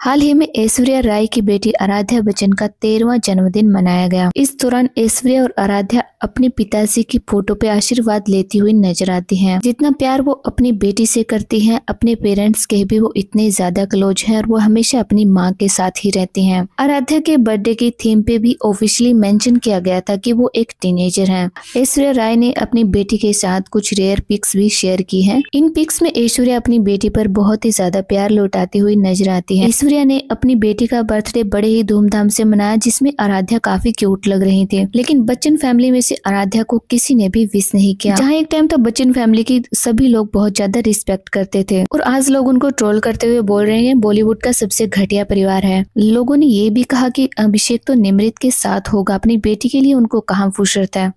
हाल ही में ऐश्वर्या राय की बेटी आराध्या बच्चन का तेरहवा जन्मदिन मनाया गया इस दौरान ऐश्वर्या और आराध्या अपने पिताजी की फोटो पे आशीर्वाद लेती हुई नजर आती हैं। जितना प्यार वो अपनी बेटी से करती हैं, अपने पेरेंट्स के भी वो इतने ज्यादा क्लोज हैं और वो हमेशा अपनी माँ के साथ ही रहती है आराध्या के बर्थडे की थीम पे भी ऑफिशियली मैंशन किया गया था की वो एक टीनेजर है ऐश्वर्या राय ने अपनी बेटी के साथ कुछ रेयर पिक्स भी शेयर की है इन पिक्स में ऐश्वर्या अपनी बेटी पर बहुत ही ज्यादा प्यार लौटाती हुई नजर आती है ऐश्वर्या ने अपनी बेटी का बर्थडे बड़े ही धूमधाम से मनाया जिसमें आराध्या काफी क्यूट लग रही थी लेकिन बच्चन फैमिली में से आराध्या को किसी ने भी विश नहीं किया जहाँ एक टाइम तो बच्चन फैमिली की सभी लोग बहुत ज्यादा रिस्पेक्ट करते थे और आज लोग उनको ट्रोल करते हुए बोल रहे हैं बॉलीवुड का सबसे घटिया परिवार है लोगों ने ये भी कहा कि अभिषेक तो निमृत के साथ होगा अपनी बेटी के लिए उनको कहाँ फुर्सत है